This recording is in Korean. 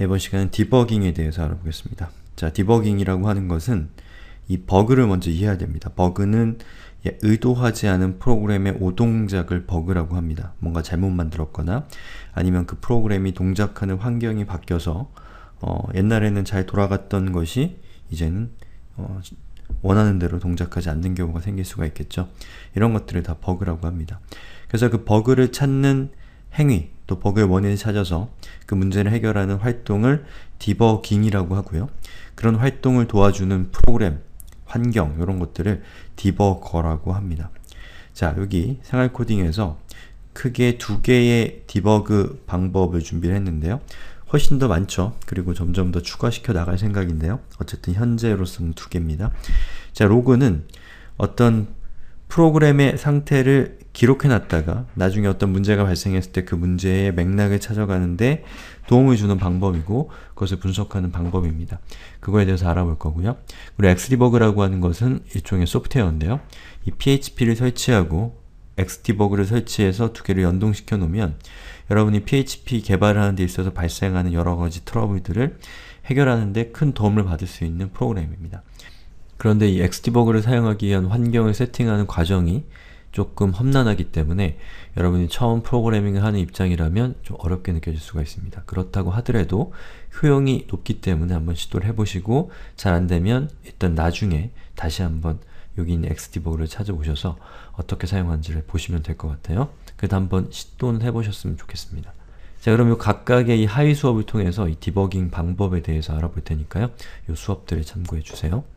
이번 시간은 디버깅에 대해서 알아보겠습니다. 자, 디버깅이라고 하는 것은 이 버그를 먼저 이해해야 됩니다. 버그는 예, 의도하지 않은 프로그램의 오동작을 버그라고 합니다. 뭔가 잘못 만들었거나 아니면 그 프로그램이 동작하는 환경이 바뀌어서 어, 옛날에는 잘 돌아갔던 것이 이제는 어, 원하는 대로 동작하지 않는 경우가 생길 수가 있겠죠. 이런 것들을 다 버그라고 합니다. 그래서 그 버그를 찾는 행위, 또 버그의 원인을 찾아서 그 문제를 해결하는 활동을 디버깅이라고 하고요. 그런 활동을 도와주는 프로그램, 환경 이런 것들을 디버거라고 합니다. 자, 여기 생활 코딩에서 크게 두 개의 디버그 방법을 준비를 했는데요. 훨씬 더 많죠. 그리고 점점 더 추가시켜 나갈 생각인데요. 어쨌든 현재로서는 두 개입니다. 자, 로그는 어떤 프로그램의 상태를 기록해놨다가 나중에 어떤 문제가 발생했을 때 그 문제의 맥락을 찾아가는데 도움을 주는 방법이고 그것을 분석하는 방법입니다. 그거에 대해서 알아볼 거고요. 그리고 엑스디버그라고 하는 것은 일종의 소프트웨어인데요. 이 PHP를 설치하고 엑스디버그를 설치해서 두 개를 연동시켜 놓으면 여러분이 PHP 개발하는 데 있어서 발생하는 여러 가지 트러블들을 해결하는데 큰 도움을 받을 수 있는 프로그램입니다. 그런데 이 엑스디버그를 사용하기 위한 환경을 세팅하는 과정이 조금 험난하기 때문에 여러분이 처음 프로그래밍을 하는 입장이라면 좀 어렵게 느껴질 수가 있습니다. 그렇다고 하더라도 효용이 높기 때문에 한번 시도를 해보시고 잘 안되면 일단 나중에 다시 한번 여기 있는 x d e b u g 를 찾아보셔서 어떻게 사용하는지를 보시면 될 것 같아요. 그래도 한번 시도는 해보셨으면 좋겠습니다. 자 그럼 요 각각의 이 하위 수업을 통해서 이 디버깅 방법에 대해서 알아볼 테니까요. 요 수업들을 참고해 주세요.